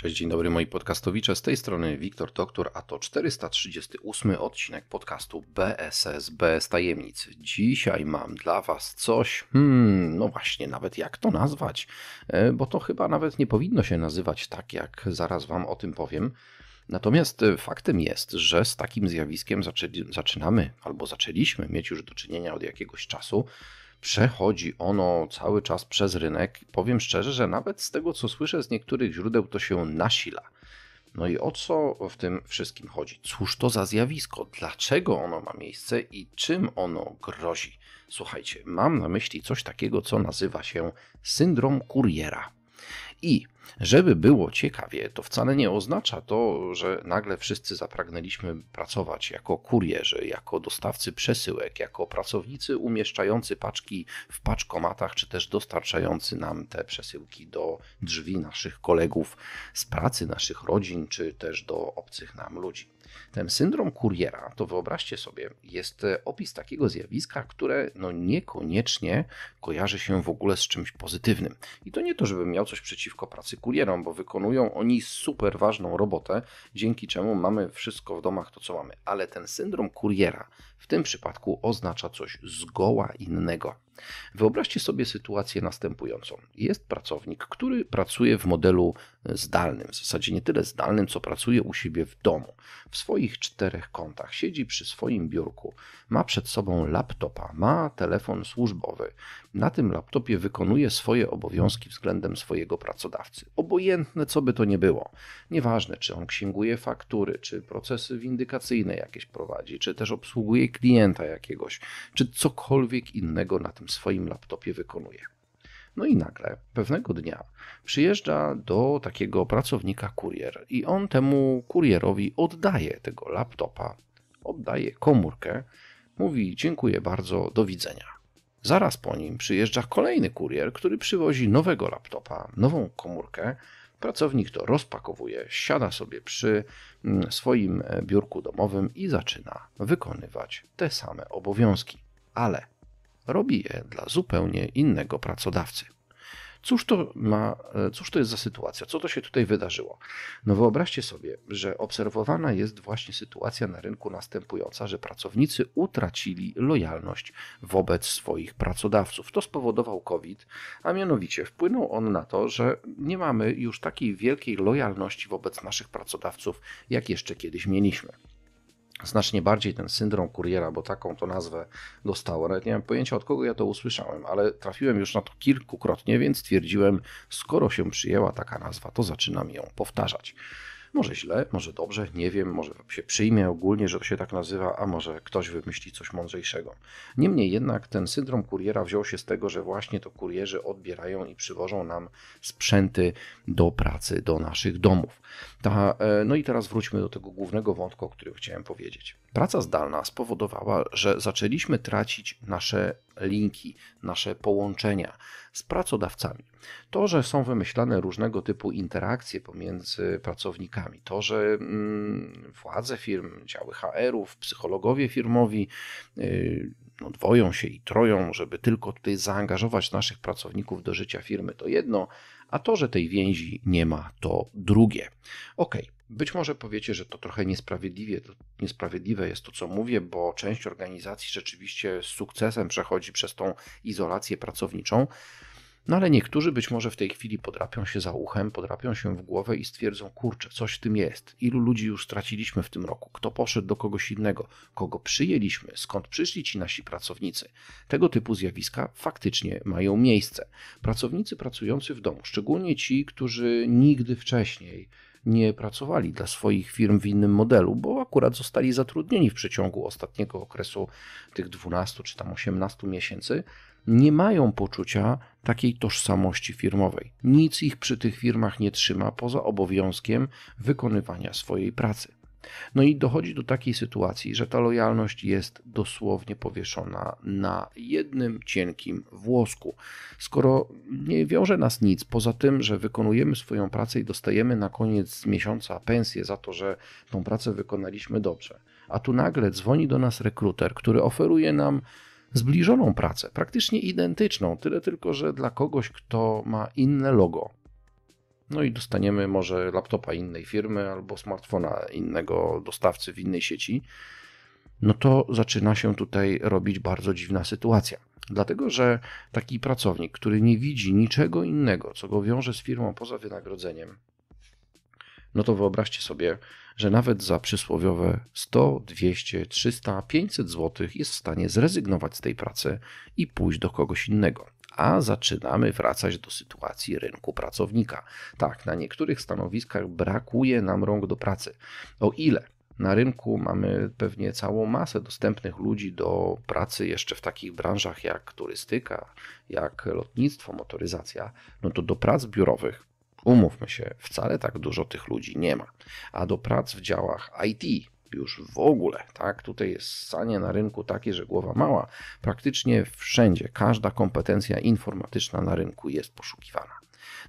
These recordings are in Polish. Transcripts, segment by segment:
Cześć, dzień dobry moi podcastowicze. Z tej strony Wiktor Doktor, a to 438 odcinek podcastu BSS BS tajemnic. Dzisiaj mam dla was coś, hmm, no właśnie, nawet jak to nazwać, e, bo to chyba nawet nie powinno się nazywać tak, jak zaraz wam o tym powiem. Natomiast e, faktem jest, że z takim zjawiskiem zaczynamy albo zaczęliśmy mieć już do czynienia od jakiegoś czasu przechodzi ono cały czas przez rynek. Powiem szczerze, że nawet z tego co słyszę z niektórych źródeł, to się nasila. No i o co w tym wszystkim chodzi? Cóż to za zjawisko? Dlaczego ono ma miejsce i czym ono grozi? Słuchajcie, mam na myśli coś takiego, co nazywa się syndrom kuriera. I żeby było ciekawie, to wcale nie oznacza to, że nagle wszyscy zapragnęliśmy pracować jako kurierzy, jako dostawcy przesyłek, jako pracownicy umieszczający paczki w paczkomatach, czy też dostarczający nam te przesyłki do drzwi naszych kolegów z pracy, naszych rodzin, czy też do obcych nam ludzi. Ten syndrom kuriera, to wyobraźcie sobie, jest e, opis takiego zjawiska, które no niekoniecznie kojarzy się w ogóle z czymś pozytywnym. I to nie to, żebym miał coś przeciwko pracy kurierom, bo wykonują oni super ważną robotę, dzięki czemu mamy wszystko w domach to, co mamy. Ale ten syndrom kuriera w tym przypadku oznacza coś zgoła innego. Wyobraźcie sobie sytuację następującą. Jest pracownik, który pracuje w modelu e, zdalnym, w zasadzie nie tyle zdalnym, co pracuje u siebie w domu, w swoich czterech kątach, siedzi przy swoim biurku, ma przed sobą laptopa, ma telefon służbowy. Na tym laptopie wykonuje swoje obowiązki względem swojego pracodawcy, obojętne co by to nie było. Nieważne, czy on księguje faktury, czy procesy windykacyjne jakieś prowadzi, czy też obsługuje klienta jakiegoś, czy cokolwiek innego na tym swoim laptopie wykonuje. No i nagle pewnego dnia przyjeżdża do takiego pracownika kurier i on temu kurierowi oddaje tego laptopa, oddaje komórkę, mówi dziękuję bardzo, do widzenia. Zaraz po nim przyjeżdża kolejny kurier, który przywozi nowego laptopa, nową komórkę, Pracownik to rozpakowuje, siada sobie przy mm, swoim e, biurku domowym i zaczyna wykonywać te same obowiązki, ale robi je dla zupełnie innego pracodawcy. Cóż to, ma, e, cóż to jest za sytuacja? Co to się tutaj wydarzyło? No wyobraźcie sobie, że obserwowana jest właśnie sytuacja na rynku następująca, że pracownicy utracili lojalność wobec swoich pracodawców. To spowodował COVID, a mianowicie wpłynął on na to, że nie mamy już takiej wielkiej lojalności wobec naszych pracodawców, jak jeszcze kiedyś mieliśmy znacznie bardziej ten syndrom kuriera, bo taką to nazwę dostało. Nawet nie mam pojęcia od kogo ja to usłyszałem, ale trafiłem już na to kilkukrotnie, więc stwierdziłem, skoro się przyjęła taka nazwa, to zaczynam ją powtarzać. Może źle, może dobrze, nie wiem, może się przyjmie ogólnie, że to się tak nazywa, a może ktoś wymyśli coś mądrzejszego. Niemniej jednak ten syndrom kuriera wziął się z tego, że właśnie to kurierzy odbierają i przywożą nam sprzęty do pracy, do naszych domów. Ta, e, no i teraz wróćmy do tego głównego wątku, o którym chciałem powiedzieć. Praca zdalna spowodowała, że zaczęliśmy tracić nasze linki, nasze połączenia z pracodawcami. To, że są wymyślane różnego typu interakcje pomiędzy pracownikami, to, że mm, władze firm, działy HR-ów, psychologowie firmowi y, no, dwoją się i troją, żeby tylko tutaj zaangażować naszych pracowników do życia firmy, to jedno, a to, że tej więzi nie ma, to drugie. Okej, okay. Być może powiecie, że to trochę niesprawiedliwie, niesprawiedliwe jest to, co mówię, bo część organizacji rzeczywiście z sukcesem przechodzi przez tą izolację pracowniczą. No ale niektórzy być może w tej chwili podrapią się za uchem, podrapią się w głowę i stwierdzą, kurczę, coś w tym jest. Ilu ludzi już straciliśmy w tym roku? Kto poszedł do kogoś innego? Kogo przyjęliśmy? Skąd przyszli ci nasi pracownicy? Tego typu zjawiska faktycznie mają miejsce. Pracownicy pracujący w domu, szczególnie ci, którzy nigdy wcześniej nie pracowali dla swoich firm w innym modelu, bo akurat zostali zatrudnieni w przeciągu ostatniego okresu tych 12 czy tam 18 miesięcy, nie mają poczucia takiej tożsamości firmowej. Nic ich przy tych firmach nie trzyma poza obowiązkiem wykonywania swojej pracy. No i dochodzi do takiej sytuacji, że ta lojalność jest dosłownie powieszona na jednym cienkim włosku. Skoro nie wiąże nas nic poza tym, że wykonujemy swoją pracę i dostajemy na koniec miesiąca pensję za to, że tą pracę wykonaliśmy dobrze, a tu nagle dzwoni do nas rekruter, który oferuje nam zbliżoną pracę, praktycznie identyczną, tyle tylko, że dla kogoś, kto ma inne logo. No i dostaniemy może laptopa innej firmy albo smartfona innego dostawcy w innej sieci. No to zaczyna się tutaj robić bardzo dziwna sytuacja. Dlatego, że taki pracownik, który nie widzi niczego innego, co go wiąże z firmą poza wynagrodzeniem, no to wyobraźcie sobie, że nawet za przysłowiowe 100, 200, 300, 500 zł jest w stanie zrezygnować z tej pracy i pójść do kogoś innego. A zaczynamy wracać do sytuacji rynku pracownika. Tak, na niektórych stanowiskach brakuje nam rąk do pracy. O ile na rynku mamy pewnie całą masę dostępnych ludzi do pracy jeszcze w takich branżach jak turystyka, jak lotnictwo, motoryzacja, no to do prac biurowych Umówmy się, wcale tak dużo tych ludzi nie ma, a do prac w działach IT już w ogóle, tak? Tutaj jest stanie na rynku takie, że głowa mała. Praktycznie wszędzie każda kompetencja informatyczna na rynku jest poszukiwana.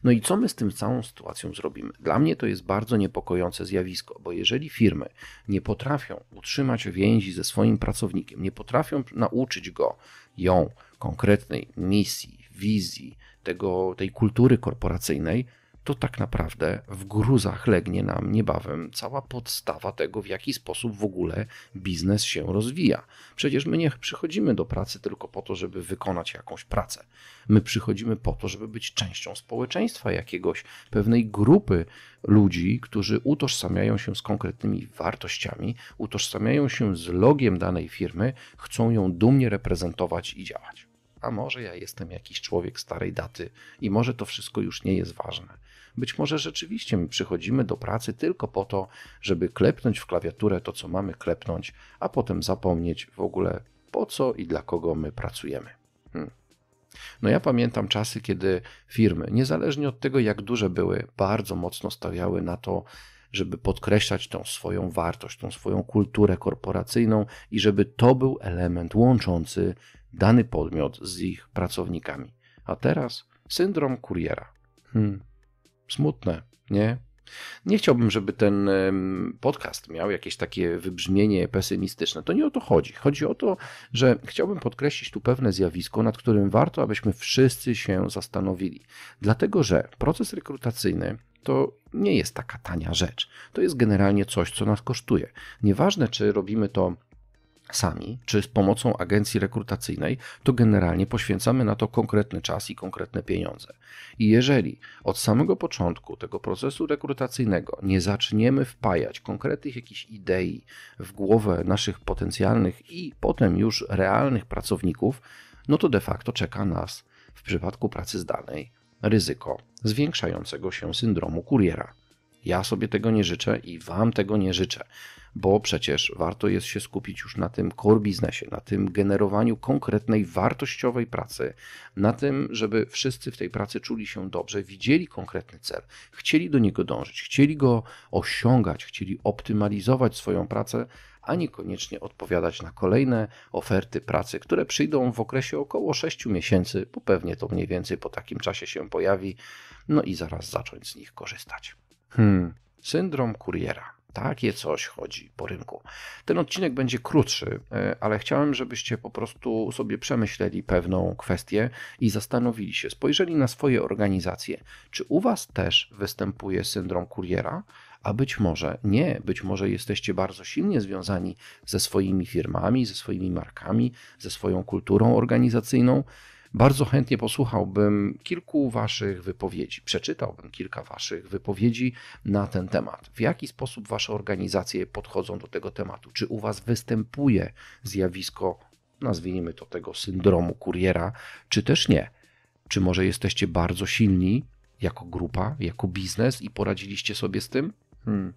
No i co my z tym całą sytuacją zrobimy? Dla mnie to jest bardzo niepokojące zjawisko, bo jeżeli firmy nie potrafią utrzymać więzi ze swoim pracownikiem, nie potrafią nauczyć go ją konkretnej misji, wizji, tego, tej kultury korporacyjnej, to tak naprawdę w gruzach legnie nam niebawem cała podstawa tego, w jaki sposób w ogóle biznes się rozwija. Przecież my nie przychodzimy do pracy tylko po to, żeby wykonać jakąś pracę. My przychodzimy po to, żeby być częścią społeczeństwa jakiegoś, pewnej grupy ludzi, którzy utożsamiają się z konkretnymi wartościami, utożsamiają się z logiem danej firmy, chcą ją dumnie reprezentować i działać a może ja jestem jakiś człowiek starej daty i może to wszystko już nie jest ważne. Być może rzeczywiście my przychodzimy do pracy tylko po to, żeby klepnąć w klawiaturę to, co mamy klepnąć, a potem zapomnieć w ogóle po co i dla kogo my pracujemy. Hmm. No ja pamiętam czasy, kiedy firmy, niezależnie od tego jak duże były, bardzo mocno stawiały na to, żeby podkreślać tą swoją wartość, tą swoją kulturę korporacyjną i żeby to był element łączący dany podmiot z ich pracownikami. A teraz syndrom kuriera. Hmm smutne, nie? Nie chciałbym, żeby ten podcast miał jakieś takie wybrzmienie pesymistyczne. To nie o to chodzi. Chodzi o to, że chciałbym podkreślić tu pewne zjawisko, nad którym warto, abyśmy wszyscy się zastanowili. Dlatego, że proces rekrutacyjny to nie jest taka tania rzecz. To jest generalnie coś, co nas kosztuje. Nieważne, czy robimy to sami, czy z pomocą agencji rekrutacyjnej, to generalnie poświęcamy na to konkretny czas i konkretne pieniądze. I jeżeli od samego początku tego procesu rekrutacyjnego nie zaczniemy wpajać konkretnych jakichś idei w głowę naszych potencjalnych i potem już realnych pracowników, no to de facto czeka nas w przypadku pracy zdalnej ryzyko zwiększającego się syndromu kuriera. Ja sobie tego nie życzę i Wam tego nie życzę, bo przecież warto jest się skupić już na tym core biznesie, na tym generowaniu konkretnej, wartościowej pracy, na tym, żeby wszyscy w tej pracy czuli się dobrze, widzieli konkretny cel, chcieli do niego dążyć, chcieli go osiągać, chcieli optymalizować swoją pracę, a niekoniecznie odpowiadać na kolejne oferty pracy, które przyjdą w okresie około 6 miesięcy, bo pewnie to mniej więcej po takim czasie się pojawi, no i zaraz zacząć z nich korzystać. Hmm, syndrom kuriera. Takie coś chodzi po rynku. Ten odcinek będzie krótszy, e, ale chciałem, żebyście po prostu sobie przemyśleli pewną kwestię i zastanowili się, spojrzeli na swoje organizacje. Czy u Was też występuje syndrom kuriera? A być może nie, być może jesteście bardzo silnie związani ze swoimi firmami, ze swoimi markami, ze swoją kulturą organizacyjną bardzo chętnie posłuchałbym kilku Waszych wypowiedzi, przeczytałbym kilka Waszych wypowiedzi na ten temat. W jaki sposób Wasze organizacje podchodzą do tego tematu? Czy u Was występuje zjawisko, nazwijmy to tego syndromu kuriera, czy też nie? Czy może jesteście bardzo silni jako grupa, jako biznes i poradziliście sobie z tym? Hmm.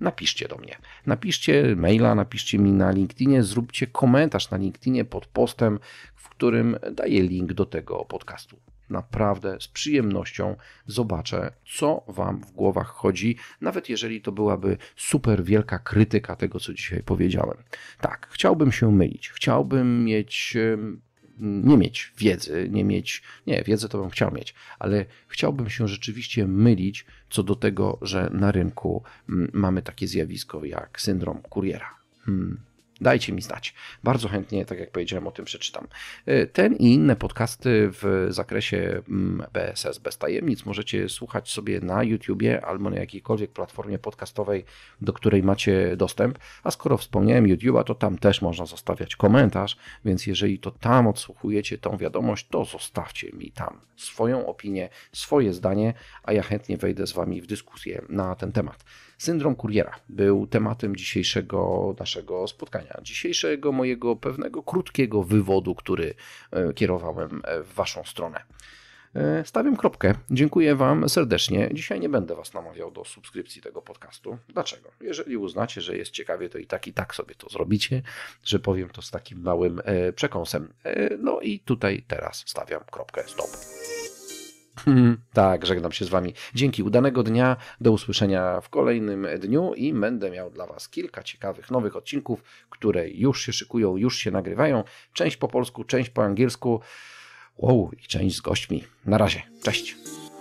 Napiszcie do mnie. Napiszcie maila, napiszcie mi na LinkedInie, zróbcie komentarz na LinkedInie pod postem, w którym daję link do tego podcastu. Naprawdę z przyjemnością zobaczę, co Wam w głowach chodzi, nawet jeżeli to byłaby super wielka krytyka tego, co dzisiaj powiedziałem. Tak, chciałbym się mylić, chciałbym mieć nie mieć wiedzy, nie mieć, nie, wiedzę to bym chciał mieć, ale chciałbym się rzeczywiście mylić co do tego, że na rynku mm, mamy takie zjawisko jak syndrom kuriera. Hmm. Dajcie mi znać. Bardzo chętnie, tak jak powiedziałem, o tym przeczytam. Y, ten i inne podcasty w zakresie mm, BSS bez tajemnic możecie słuchać sobie na YouTubie albo na jakiejkolwiek platformie podcastowej, do której macie dostęp. A skoro wspomniałem YouTube'a, to tam też można zostawiać komentarz, więc jeżeli to tam odsłuchujecie tą wiadomość, to zostawcie mi tam swoją opinię, swoje zdanie, a ja chętnie wejdę z Wami w dyskusję na ten temat. Syndrom kuriera był tematem dzisiejszego naszego spotkania, dzisiejszego mojego pewnego krótkiego wywodu, który e, kierowałem e, w Waszą stronę. E, stawiam kropkę. Dziękuję Wam serdecznie. Dzisiaj nie będę Was namawiał do subskrypcji tego podcastu. Dlaczego? Jeżeli uznacie, że jest ciekawie, to i tak, i tak sobie to zrobicie, że powiem to z takim małym przekąsem. No i tutaj teraz stawiam kropkę. Stop. tak, żegnam się z Wami. Dzięki, udanego dnia, do usłyszenia w kolejnym dniu i będę miał dla Was kilka ciekawych nowych odcinków, które już się szykują, już się nagrywają. Część po polsku, część po angielsku. Wow, i część z gośćmi. Na razie, cześć.